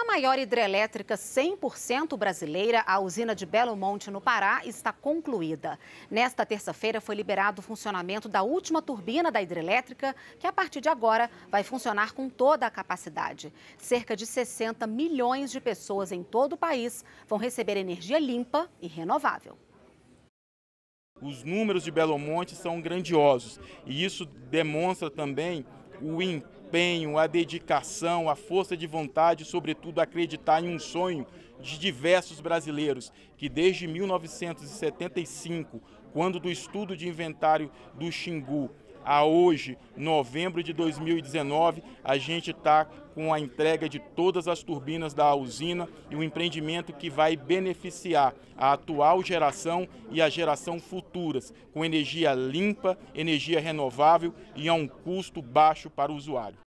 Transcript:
A maior hidrelétrica 100% brasileira, a usina de Belo Monte, no Pará, está concluída. Nesta terça-feira foi liberado o funcionamento da última turbina da hidrelétrica, que a partir de agora vai funcionar com toda a capacidade. Cerca de 60 milhões de pessoas em todo o país vão receber energia limpa e renovável. Os números de Belo Monte são grandiosos e isso demonstra também o empenho, a dedicação, a força de vontade, sobretudo acreditar em um sonho de diversos brasileiros que desde 1975, quando do estudo de inventário do Xingu a hoje, novembro de 2019, a gente está com a entrega de todas as turbinas da usina e um empreendimento que vai beneficiar a atual geração e a geração futuras, com energia limpa, energia renovável e a um custo baixo para o usuário.